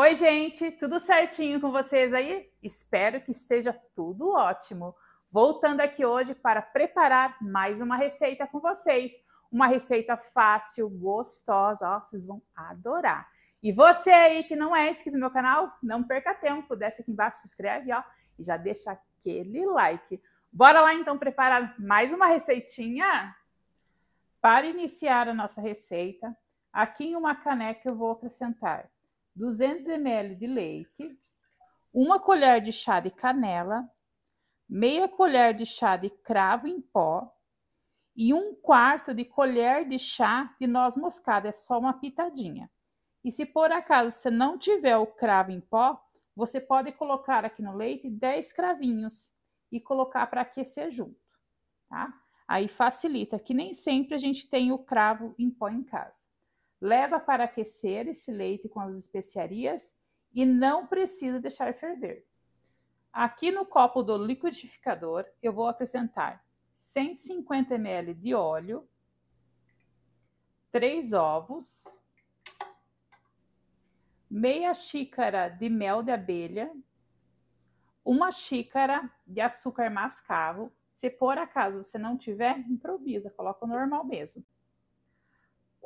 Oi, gente, tudo certinho com vocês aí? Espero que esteja tudo ótimo. Voltando aqui hoje para preparar mais uma receita com vocês. Uma receita fácil, gostosa, ó, vocês vão adorar. E você aí que não é inscrito no meu canal, não perca tempo, desce aqui embaixo, se inscreve, ó, e já deixa aquele like. Bora lá então preparar mais uma receitinha? Para iniciar a nossa receita, aqui em uma caneca eu vou acrescentar 200 ml de leite, uma colher de chá de canela, meia colher de chá de cravo em pó e um quarto de colher de chá de noz moscada, é só uma pitadinha. E se por acaso você não tiver o cravo em pó, você pode colocar aqui no leite 10 cravinhos e colocar para aquecer junto, tá? Aí facilita, que nem sempre a gente tem o cravo em pó em casa leva para aquecer esse leite com as especiarias e não precisa deixar ferver. Aqui no copo do liquidificador, eu vou acrescentar 150 ml de óleo, 3 ovos, meia xícara de mel de abelha, uma xícara de açúcar mascavo. Se por acaso você não tiver, improvisa, coloca o normal mesmo.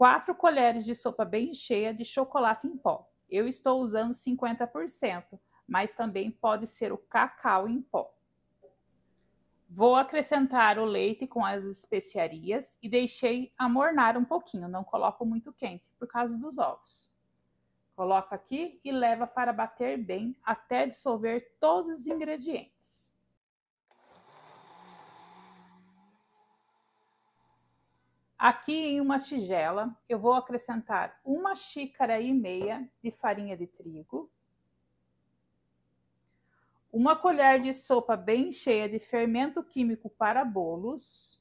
4 colheres de sopa bem cheia de chocolate em pó. Eu estou usando 50%, mas também pode ser o cacau em pó. Vou acrescentar o leite com as especiarias e deixei amornar um pouquinho, não coloco muito quente por causa dos ovos. Coloca aqui e leva para bater bem até dissolver todos os ingredientes. Aqui em uma tigela, eu vou acrescentar uma xícara e meia de farinha de trigo, uma colher de sopa bem cheia de fermento químico para bolos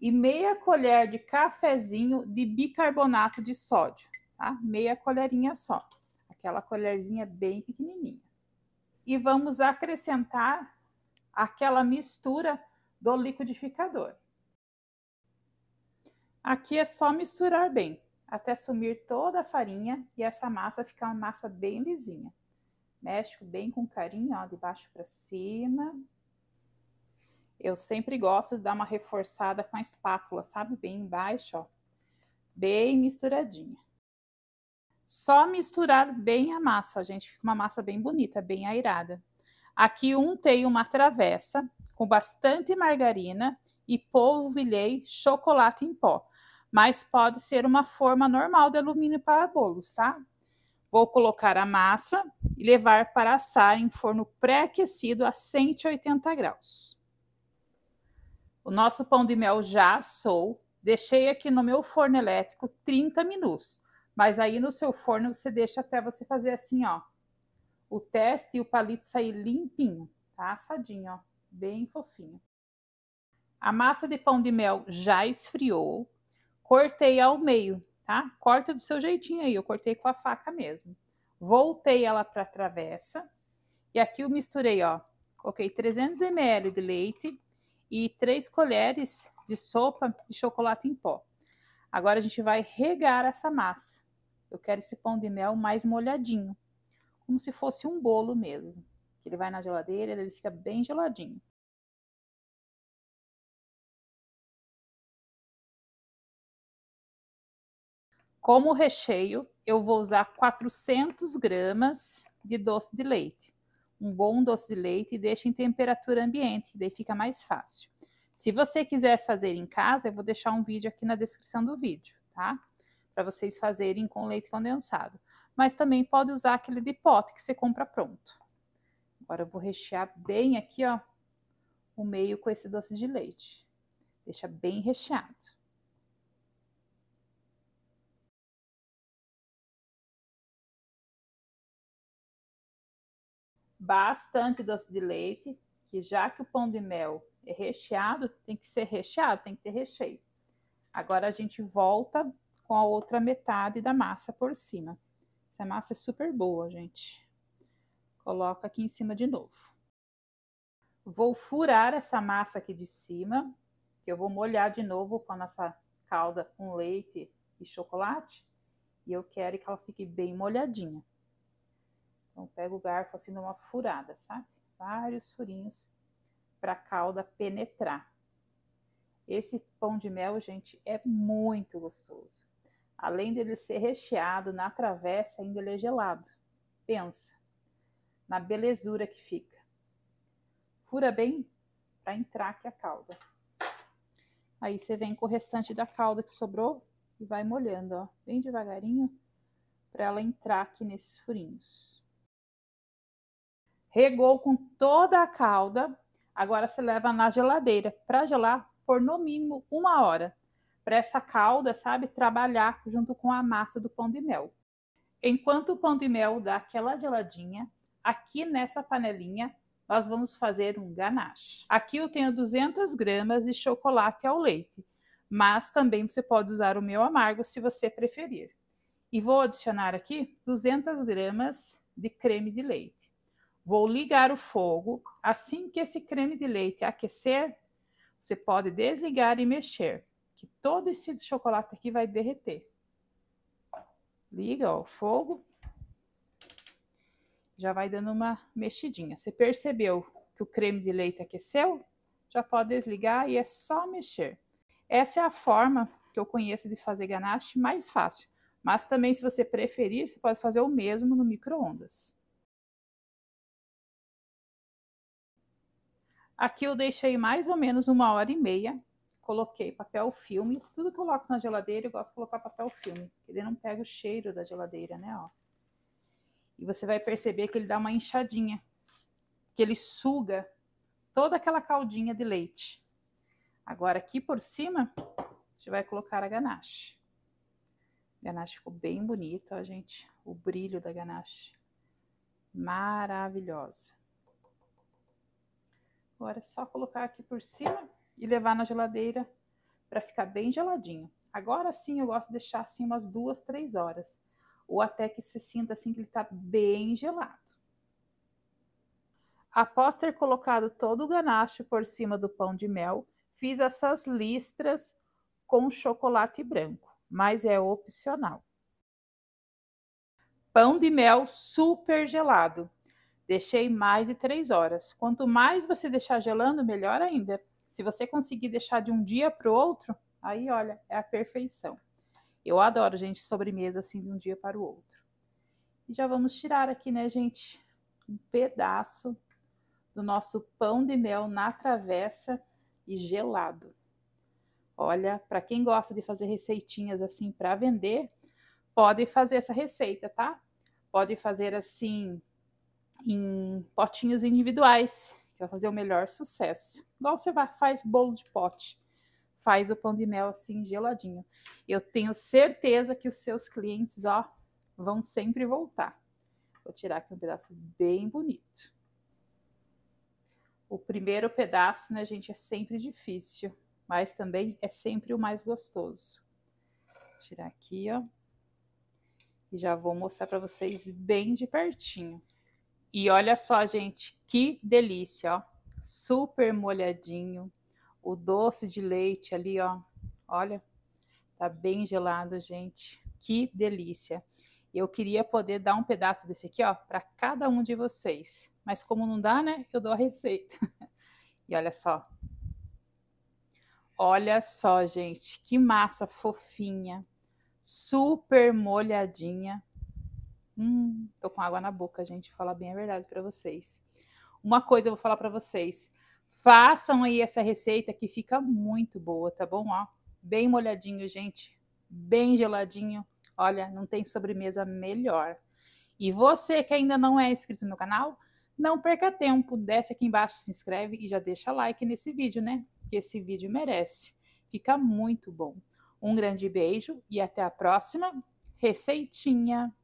e meia colher de cafezinho de bicarbonato de sódio, tá? Meia colherinha só, aquela colherzinha bem pequenininha. E vamos acrescentar aquela mistura do liquidificador. Aqui é só misturar bem, até sumir toda a farinha e essa massa ficar uma massa bem lisinha. Mexe bem com carinho, ó, de baixo para cima. Eu sempre gosto de dar uma reforçada com a espátula, sabe? Bem embaixo, ó. Bem misturadinha. Só misturar bem a massa, ó, gente. Fica uma massa bem bonita, bem airada. Aqui untei uma travessa com bastante margarina e polvilhei chocolate em pó mas pode ser uma forma normal de alumínio para bolos, tá? Vou colocar a massa e levar para assar em forno pré-aquecido a 180 graus. O nosso pão de mel já assou, deixei aqui no meu forno elétrico 30 minutos, mas aí no seu forno você deixa até você fazer assim, ó. O teste e o palito sair limpinho, tá? Assadinho, ó, bem fofinho. A massa de pão de mel já esfriou, cortei ao meio, tá? Corta do seu jeitinho aí, eu cortei com a faca mesmo. Voltei ela para a travessa e aqui eu misturei, ó. Coloquei 300 ml de leite e 3 colheres de sopa de chocolate em pó. Agora a gente vai regar essa massa. Eu quero esse pão de mel mais molhadinho, como se fosse um bolo mesmo. Ele vai na geladeira, ele fica bem geladinho. Como recheio, eu vou usar 400 gramas de doce de leite. Um bom doce de leite e deixa em temperatura ambiente, daí fica mais fácil. Se você quiser fazer em casa, eu vou deixar um vídeo aqui na descrição do vídeo, tá? Para vocês fazerem com leite condensado. Mas também pode usar aquele de pote que você compra pronto. Agora eu vou rechear bem aqui, ó, o meio com esse doce de leite. Deixa bem recheado. bastante doce de leite, que já que o pão de mel é recheado, tem que ser recheado, tem que ter recheio. Agora a gente volta com a outra metade da massa por cima. Essa massa é super boa, gente. Coloca aqui em cima de novo. Vou furar essa massa aqui de cima, que eu vou molhar de novo com a nossa calda com leite e chocolate. E eu quero que ela fique bem molhadinha. Então, pega o garfo assim, dá uma furada, sabe? Vários furinhos para a calda penetrar. Esse pão de mel, gente, é muito gostoso. Além dele ser recheado na travessa, ainda ele é gelado. Pensa na belezura que fica. Fura bem para entrar aqui a calda. Aí você vem com o restante da calda que sobrou e vai molhando, ó, bem devagarinho, para ela entrar aqui nesses furinhos regou com toda a calda, agora se leva na geladeira para gelar por no mínimo uma hora, para essa calda, sabe, trabalhar junto com a massa do pão de mel. Enquanto o pão de mel dá aquela geladinha, aqui nessa panelinha nós vamos fazer um ganache. Aqui eu tenho 200 gramas de chocolate ao leite, mas também você pode usar o meu amargo se você preferir. E vou adicionar aqui 200 gramas de creme de leite. Vou ligar o fogo. Assim que esse creme de leite aquecer, você pode desligar e mexer, que todo esse chocolate aqui vai derreter. Liga ó, o fogo. Já vai dando uma mexidinha. Você percebeu que o creme de leite aqueceu? Já pode desligar e é só mexer. Essa é a forma que eu conheço de fazer ganache mais fácil. Mas também, se você preferir, você pode fazer o mesmo no micro-ondas. Aqui eu deixei mais ou menos uma hora e meia. Coloquei papel filme. Tudo que eu coloco na geladeira, eu gosto de colocar papel filme. Porque ele não pega o cheiro da geladeira, né? Ó. E você vai perceber que ele dá uma inchadinha. Que ele suga toda aquela caldinha de leite. Agora aqui por cima, a gente vai colocar a ganache. A ganache ficou bem bonita, ó, gente. O brilho da ganache. Maravilhosa. Agora é só colocar aqui por cima e levar na geladeira para ficar bem geladinho. Agora sim eu gosto de deixar assim umas duas, três horas. Ou até que se sinta assim que ele está bem gelado. Após ter colocado todo o ganache por cima do pão de mel, fiz essas listras com chocolate branco, mas é opcional. Pão de mel super gelado. Deixei mais de três horas. Quanto mais você deixar gelando, melhor ainda. Se você conseguir deixar de um dia para o outro, aí olha, é a perfeição. Eu adoro, gente, sobremesa assim de um dia para o outro. E já vamos tirar aqui, né, gente, um pedaço do nosso pão de mel na travessa e gelado. Olha, para quem gosta de fazer receitinhas assim para vender, pode fazer essa receita, tá? Pode fazer assim em potinhos individuais, que vai fazer o melhor sucesso. Igual você vai, faz bolo de pote, faz o pão de mel assim geladinho. Eu tenho certeza que os seus clientes, ó, vão sempre voltar. Vou tirar aqui um pedaço bem bonito. O primeiro pedaço, né, gente, é sempre difícil, mas também é sempre o mais gostoso. Vou tirar aqui, ó. E já vou mostrar para vocês bem de pertinho. E olha só, gente, que delícia, ó. Super molhadinho. O doce de leite ali, ó. Olha, tá bem gelado, gente. Que delícia. Eu queria poder dar um pedaço desse aqui, ó, para cada um de vocês. Mas como não dá, né? Eu dou a receita. e olha só. Olha só, gente, que massa fofinha, super molhadinha Hum, tô com água na boca, gente. Vou falar bem a verdade para vocês. Uma coisa eu vou falar para vocês. Façam aí essa receita que fica muito boa, tá bom? Ó, bem molhadinho, gente. Bem geladinho. Olha, não tem sobremesa melhor. E você que ainda não é inscrito no canal, não perca tempo. Desce aqui embaixo, se inscreve e já deixa like nesse vídeo, né? Que esse vídeo merece. Fica muito bom. Um grande beijo e até a próxima receitinha.